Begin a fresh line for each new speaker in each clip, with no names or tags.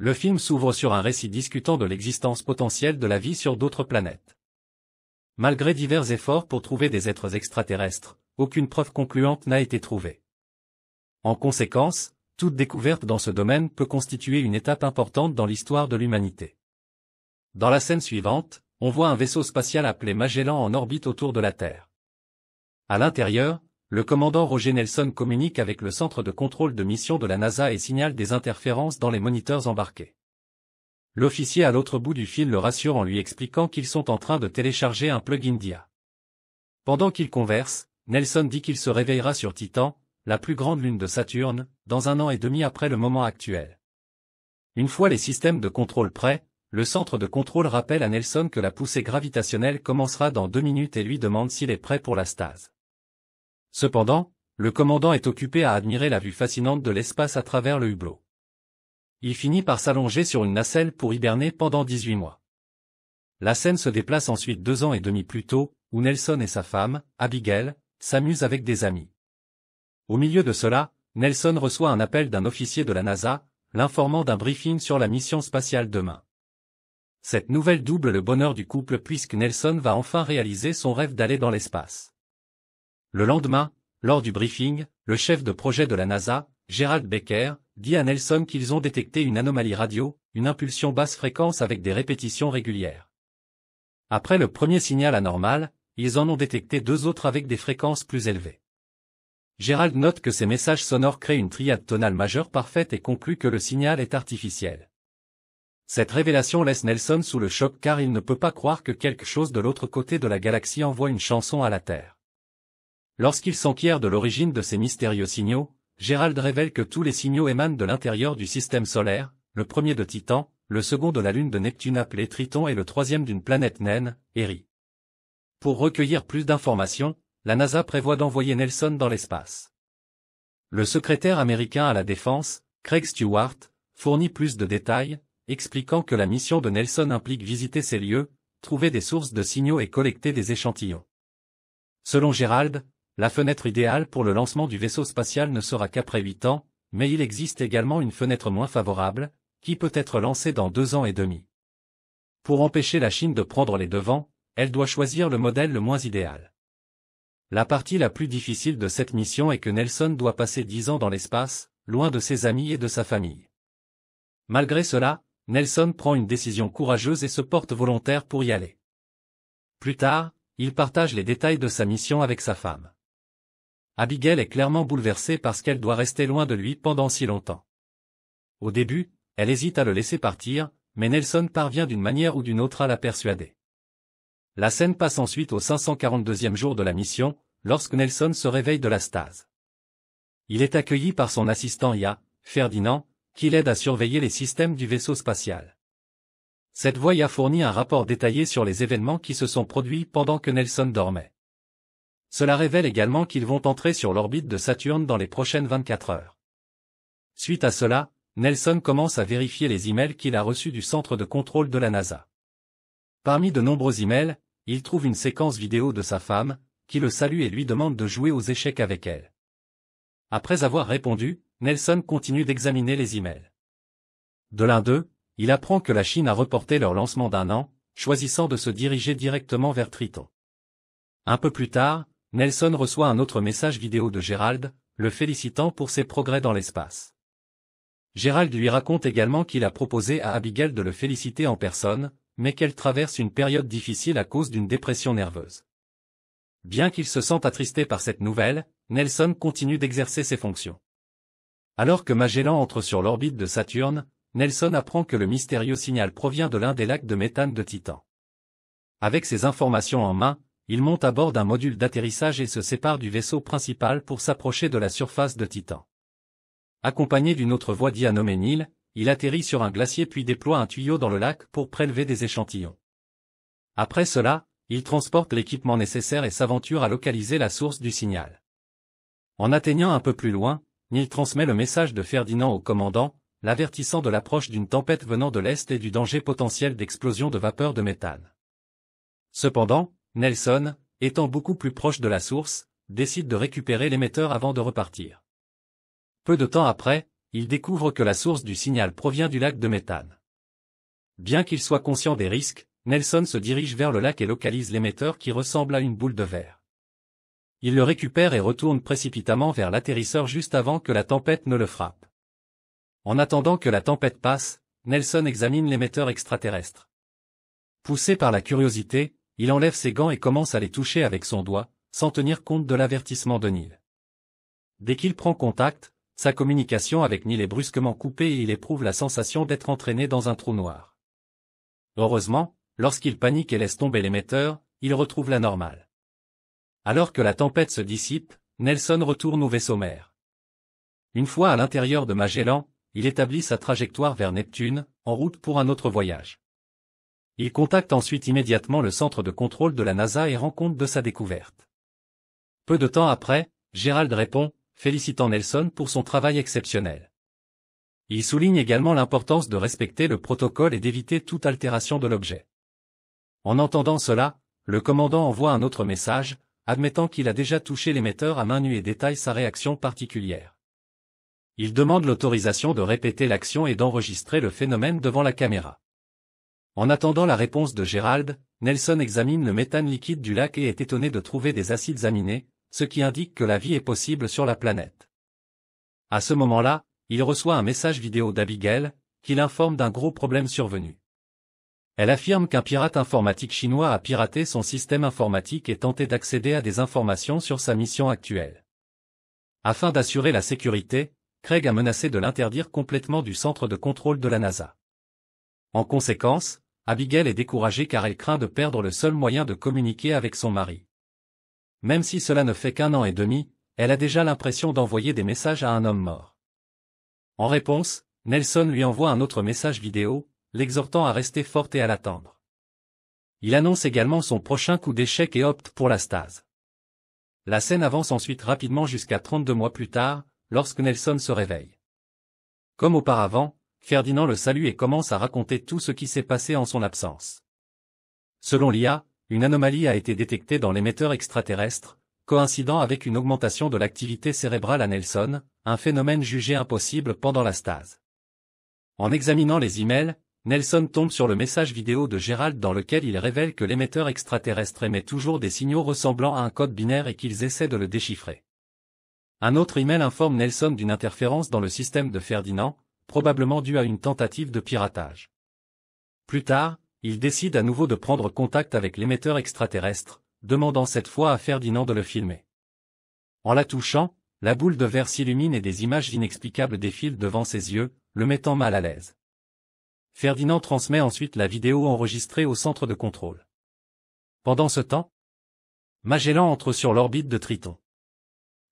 Le film s'ouvre sur un récit discutant de l'existence potentielle de la vie sur d'autres planètes. Malgré divers efforts pour trouver des êtres extraterrestres, aucune preuve concluante n'a été trouvée. En conséquence, toute découverte dans ce domaine peut constituer une étape importante dans l'histoire de l'humanité. Dans la scène suivante, on voit un vaisseau spatial appelé Magellan en orbite autour de la Terre. À l'intérieur, le commandant Roger Nelson communique avec le centre de contrôle de mission de la NASA et signale des interférences dans les moniteurs embarqués. L'officier à l'autre bout du fil le rassure en lui expliquant qu'ils sont en train de télécharger un plugin d'IA. Pendant qu'ils conversent, Nelson dit qu'il se réveillera sur Titan, la plus grande lune de Saturne, dans un an et demi après le moment actuel. Une fois les systèmes de contrôle prêts, le centre de contrôle rappelle à Nelson que la poussée gravitationnelle commencera dans deux minutes et lui demande s'il est prêt pour la stase. Cependant, le commandant est occupé à admirer la vue fascinante de l'espace à travers le hublot. Il finit par s'allonger sur une nacelle pour hiberner pendant 18 mois. La scène se déplace ensuite deux ans et demi plus tôt, où Nelson et sa femme, Abigail, s'amusent avec des amis. Au milieu de cela, Nelson reçoit un appel d'un officier de la NASA, l'informant d'un briefing sur la mission spatiale demain. Cette nouvelle double le bonheur du couple puisque Nelson va enfin réaliser son rêve d'aller dans l'espace. Le lendemain, lors du briefing, le chef de projet de la NASA, Gerald Becker, dit à Nelson qu'ils ont détecté une anomalie radio, une impulsion basse fréquence avec des répétitions régulières. Après le premier signal anormal, ils en ont détecté deux autres avec des fréquences plus élevées. Gerald note que ces messages sonores créent une triade tonale majeure parfaite et conclut que le signal est artificiel. Cette révélation laisse Nelson sous le choc car il ne peut pas croire que quelque chose de l'autre côté de la galaxie envoie une chanson à la Terre. Lorsqu'il s'enquiert de l'origine de ces mystérieux signaux, Gérald révèle que tous les signaux émanent de l'intérieur du système solaire, le premier de Titan, le second de la lune de Neptune appelée Triton et le troisième d'une planète naine, Erie. Pour recueillir plus d'informations, la NASA prévoit d'envoyer Nelson dans l'espace. Le secrétaire américain à la Défense, Craig Stewart, fournit plus de détails, expliquant que la mission de Nelson implique visiter ces lieux, trouver des sources de signaux et collecter des échantillons. Selon Gérald, la fenêtre idéale pour le lancement du vaisseau spatial ne sera qu'après 8 ans, mais il existe également une fenêtre moins favorable, qui peut être lancée dans deux ans et demi. Pour empêcher la Chine de prendre les devants, elle doit choisir le modèle le moins idéal. La partie la plus difficile de cette mission est que Nelson doit passer 10 ans dans l'espace, loin de ses amis et de sa famille. Malgré cela, Nelson prend une décision courageuse et se porte volontaire pour y aller. Plus tard, il partage les détails de sa mission avec sa femme. Abigail est clairement bouleversée parce qu'elle doit rester loin de lui pendant si longtemps. Au début, elle hésite à le laisser partir, mais Nelson parvient d'une manière ou d'une autre à la persuader. La scène passe ensuite au 542e jour de la mission, lorsque Nelson se réveille de la stase. Il est accueilli par son assistant Ya, Ferdinand, qui l'aide à surveiller les systèmes du vaisseau spatial. Cette voie a fourni un rapport détaillé sur les événements qui se sont produits pendant que Nelson dormait. Cela révèle également qu'ils vont entrer sur l'orbite de Saturne dans les prochaines 24 heures. Suite à cela, Nelson commence à vérifier les emails qu'il a reçus du centre de contrôle de la NASA. Parmi de nombreux emails, il trouve une séquence vidéo de sa femme, qui le salue et lui demande de jouer aux échecs avec elle. Après avoir répondu, Nelson continue d'examiner les emails. De l'un d'eux, il apprend que la Chine a reporté leur lancement d'un an, choisissant de se diriger directement vers Triton. Un peu plus tard, Nelson reçoit un autre message vidéo de Gérald, le félicitant pour ses progrès dans l'espace. Gérald lui raconte également qu'il a proposé à Abigail de le féliciter en personne, mais qu'elle traverse une période difficile à cause d'une dépression nerveuse. Bien qu'il se sente attristé par cette nouvelle, Nelson continue d'exercer ses fonctions. Alors que Magellan entre sur l'orbite de Saturne, Nelson apprend que le mystérieux signal provient de l'un des lacs de méthane de Titan. Avec ces informations en main, il monte à bord d'un module d'atterrissage et se sépare du vaisseau principal pour s'approcher de la surface de Titan. Accompagné d'une autre voie Neil, il atterrit sur un glacier puis déploie un tuyau dans le lac pour prélever des échantillons. Après cela, il transporte l'équipement nécessaire et s'aventure à localiser la source du signal. En atteignant un peu plus loin, Neil transmet le message de Ferdinand au commandant, l'avertissant de l'approche d'une tempête venant de l'Est et du danger potentiel d'explosion de vapeur de méthane. Cependant, Nelson, étant beaucoup plus proche de la source, décide de récupérer l'émetteur avant de repartir. Peu de temps après, il découvre que la source du signal provient du lac de méthane. Bien qu'il soit conscient des risques, Nelson se dirige vers le lac et localise l'émetteur qui ressemble à une boule de verre. Il le récupère et retourne précipitamment vers l'atterrisseur juste avant que la tempête ne le frappe. En attendant que la tempête passe, Nelson examine l'émetteur extraterrestre. Poussé par la curiosité, il enlève ses gants et commence à les toucher avec son doigt, sans tenir compte de l'avertissement de Neil. Dès qu'il prend contact, sa communication avec Neil est brusquement coupée et il éprouve la sensation d'être entraîné dans un trou noir. Heureusement, lorsqu'il panique et laisse tomber l'émetteur, il retrouve la normale. Alors que la tempête se dissipe, Nelson retourne au vaisseau mère. Une fois à l'intérieur de Magellan, il établit sa trajectoire vers Neptune, en route pour un autre voyage. Il contacte ensuite immédiatement le centre de contrôle de la NASA et rend compte de sa découverte. Peu de temps après, Gérald répond, félicitant Nelson pour son travail exceptionnel. Il souligne également l'importance de respecter le protocole et d'éviter toute altération de l'objet. En entendant cela, le commandant envoie un autre message, admettant qu'il a déjà touché l'émetteur à main nue et détaille sa réaction particulière. Il demande l'autorisation de répéter l'action et d'enregistrer le phénomène devant la caméra. En attendant la réponse de Gérald, Nelson examine le méthane liquide du lac et est étonné de trouver des acides aminés, ce qui indique que la vie est possible sur la planète. À ce moment-là, il reçoit un message vidéo d'Abigail, qui l'informe d'un gros problème survenu. Elle affirme qu'un pirate informatique chinois a piraté son système informatique et tenté d'accéder à des informations sur sa mission actuelle. Afin d'assurer la sécurité, Craig a menacé de l'interdire complètement du centre de contrôle de la NASA. En conséquence, Abigail est découragée car elle craint de perdre le seul moyen de communiquer avec son mari. Même si cela ne fait qu'un an et demi, elle a déjà l'impression d'envoyer des messages à un homme mort. En réponse, Nelson lui envoie un autre message vidéo, l'exhortant à rester forte et à l'attendre. Il annonce également son prochain coup d'échec et opte pour la stase. La scène avance ensuite rapidement jusqu'à 32 mois plus tard, lorsque Nelson se réveille. Comme auparavant, Ferdinand le salue et commence à raconter tout ce qui s'est passé en son absence. Selon l'IA, une anomalie a été détectée dans l'émetteur extraterrestre, coïncidant avec une augmentation de l'activité cérébrale à Nelson, un phénomène jugé impossible pendant la stase. En examinant les emails, Nelson tombe sur le message vidéo de Gérald dans lequel il révèle que l'émetteur extraterrestre émet toujours des signaux ressemblant à un code binaire et qu'ils essaient de le déchiffrer. Un autre email informe Nelson d'une interférence dans le système de Ferdinand, probablement dû à une tentative de piratage. Plus tard, il décide à nouveau de prendre contact avec l'émetteur extraterrestre, demandant cette fois à Ferdinand de le filmer. En la touchant, la boule de verre s'illumine et des images inexplicables défilent devant ses yeux, le mettant mal à l'aise. Ferdinand transmet ensuite la vidéo enregistrée au centre de contrôle. Pendant ce temps, Magellan entre sur l'orbite de Triton.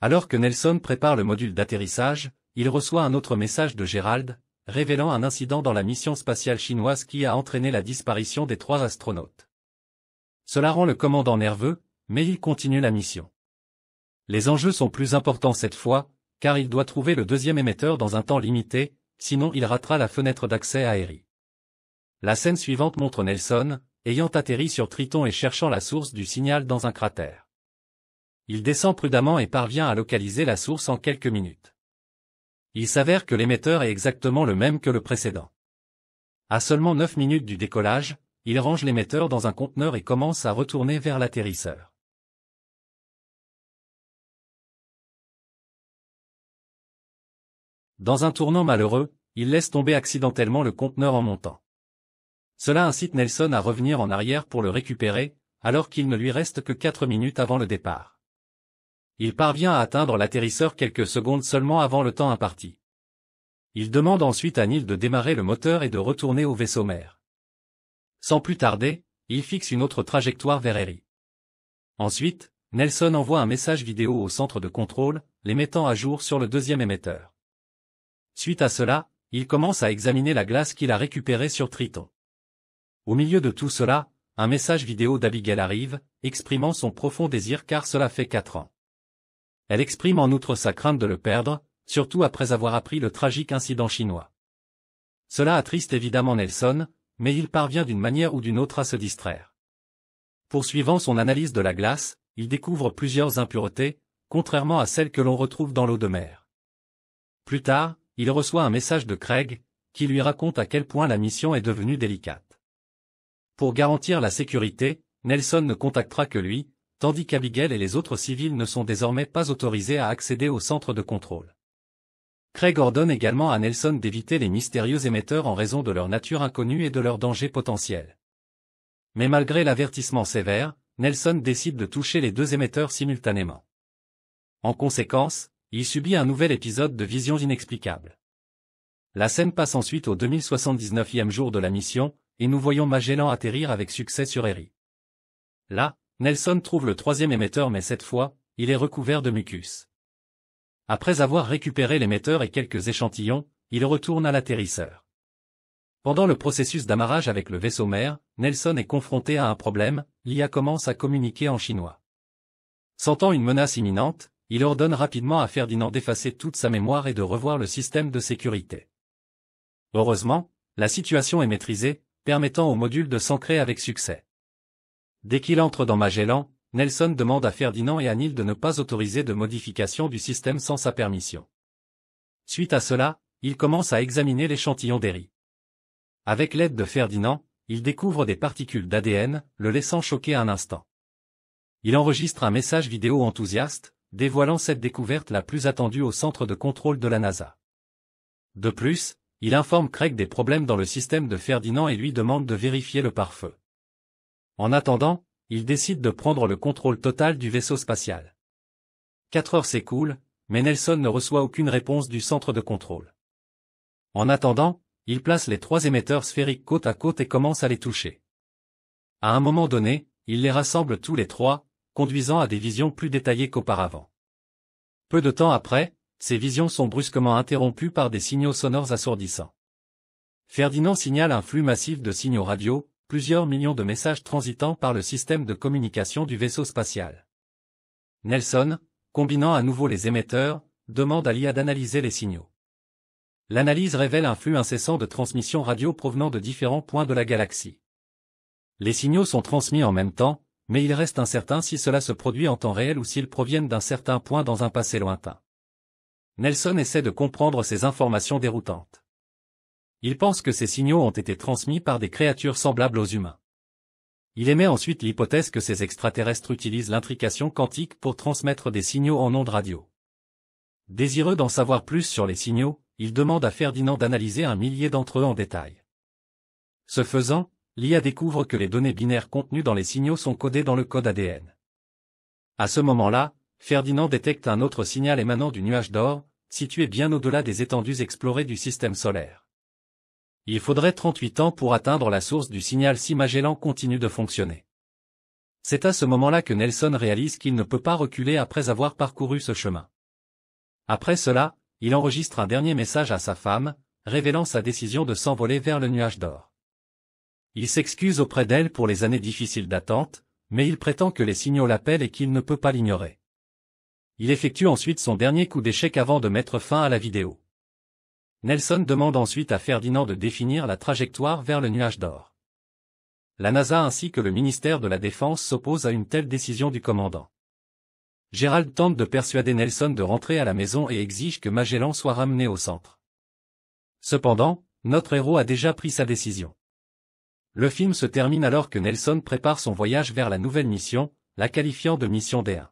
Alors que Nelson prépare le module d'atterrissage, il reçoit un autre message de Gérald, révélant un incident dans la mission spatiale chinoise qui a entraîné la disparition des trois astronautes. Cela rend le commandant nerveux, mais il continue la mission. Les enjeux sont plus importants cette fois, car il doit trouver le deuxième émetteur dans un temps limité, sinon il ratera la fenêtre d'accès à La scène suivante montre Nelson, ayant atterri sur Triton et cherchant la source du signal dans un cratère. Il descend prudemment et parvient à localiser la source en quelques minutes. Il s'avère que l'émetteur est exactement le même que le précédent. À seulement 9 minutes du décollage, il range l'émetteur dans un conteneur et commence à retourner vers l'atterrisseur. Dans un tournant malheureux, il laisse tomber accidentellement le conteneur en montant. Cela incite Nelson à revenir en arrière pour le récupérer, alors qu'il ne lui reste que 4 minutes avant le départ. Il parvient à atteindre l'atterrisseur quelques secondes seulement avant le temps imparti. Il demande ensuite à Neil de démarrer le moteur et de retourner au vaisseau mère. Sans plus tarder, il fixe une autre trajectoire vers Eri. Ensuite, Nelson envoie un message vidéo au centre de contrôle, les mettant à jour sur le deuxième émetteur. Suite à cela, il commence à examiner la glace qu'il a récupérée sur Triton. Au milieu de tout cela, un message vidéo d'Abigail arrive, exprimant son profond désir car cela fait quatre ans elle exprime en outre sa crainte de le perdre, surtout après avoir appris le tragique incident chinois. Cela attriste évidemment Nelson, mais il parvient d'une manière ou d'une autre à se distraire. Poursuivant son analyse de la glace, il découvre plusieurs impuretés, contrairement à celles que l'on retrouve dans l'eau de mer. Plus tard, il reçoit un message de Craig, qui lui raconte à quel point la mission est devenue délicate. Pour garantir la sécurité, Nelson ne contactera que lui, tandis qu'Abigail et les autres civils ne sont désormais pas autorisés à accéder au centre de contrôle. Craig ordonne également à Nelson d'éviter les mystérieux émetteurs en raison de leur nature inconnue et de leur danger potentiel. Mais malgré l'avertissement sévère, Nelson décide de toucher les deux émetteurs simultanément. En conséquence, il subit un nouvel épisode de visions inexplicables. La scène passe ensuite au 2079e jour de la mission, et nous voyons Magellan atterrir avec succès sur Eri. Là, Nelson trouve le troisième émetteur mais cette fois, il est recouvert de mucus. Après avoir récupéré l'émetteur et quelques échantillons, il retourne à l'atterrisseur. Pendant le processus d'amarrage avec le vaisseau mère, Nelson est confronté à un problème, l'IA commence à communiquer en chinois. Sentant une menace imminente, il ordonne rapidement à Ferdinand d'effacer toute sa mémoire et de revoir le système de sécurité. Heureusement, la situation est maîtrisée, permettant au module de s'ancrer avec succès. Dès qu'il entre dans Magellan, Nelson demande à Ferdinand et à Nil de ne pas autoriser de modification du système sans sa permission. Suite à cela, il commence à examiner l'échantillon d'Eri. Avec l'aide de Ferdinand, il découvre des particules d'ADN, le laissant choquer un instant. Il enregistre un message vidéo enthousiaste, dévoilant cette découverte la plus attendue au centre de contrôle de la NASA. De plus, il informe Craig des problèmes dans le système de Ferdinand et lui demande de vérifier le pare-feu. En attendant, il décide de prendre le contrôle total du vaisseau spatial. Quatre heures s'écoulent, mais Nelson ne reçoit aucune réponse du centre de contrôle. En attendant, il place les trois émetteurs sphériques côte à côte et commence à les toucher. À un moment donné, il les rassemble tous les trois, conduisant à des visions plus détaillées qu'auparavant. Peu de temps après, ces visions sont brusquement interrompues par des signaux sonores assourdissants. Ferdinand signale un flux massif de signaux radio, plusieurs millions de messages transitant par le système de communication du vaisseau spatial. Nelson, combinant à nouveau les émetteurs, demande à l'IA d'analyser les signaux. L'analyse révèle un flux incessant de transmissions radio provenant de différents points de la galaxie. Les signaux sont transmis en même temps, mais il reste incertain si cela se produit en temps réel ou s'ils proviennent d'un certain point dans un passé lointain. Nelson essaie de comprendre ces informations déroutantes. Il pense que ces signaux ont été transmis par des créatures semblables aux humains. Il émet ensuite l'hypothèse que ces extraterrestres utilisent l'intrication quantique pour transmettre des signaux en ondes radio. Désireux d'en savoir plus sur les signaux, il demande à Ferdinand d'analyser un millier d'entre eux en détail. Ce faisant, l'IA découvre que les données binaires contenues dans les signaux sont codées dans le code ADN. À ce moment-là, Ferdinand détecte un autre signal émanant du nuage d'or, situé bien au-delà des étendues explorées du système solaire. Il faudrait 38 ans pour atteindre la source du signal si Magellan continue de fonctionner. C'est à ce moment-là que Nelson réalise qu'il ne peut pas reculer après avoir parcouru ce chemin. Après cela, il enregistre un dernier message à sa femme, révélant sa décision de s'envoler vers le nuage d'or. Il s'excuse auprès d'elle pour les années difficiles d'attente, mais il prétend que les signaux l'appellent et qu'il ne peut pas l'ignorer. Il effectue ensuite son dernier coup d'échec avant de mettre fin à la vidéo. Nelson demande ensuite à Ferdinand de définir la trajectoire vers le nuage d'or. La NASA ainsi que le ministère de la Défense s'opposent à une telle décision du commandant. Gérald tente de persuader Nelson de rentrer à la maison et exige que Magellan soit ramené au centre. Cependant, notre héros a déjà pris sa décision. Le film se termine alors que Nelson prépare son voyage vers la nouvelle mission, la qualifiant de mission D1.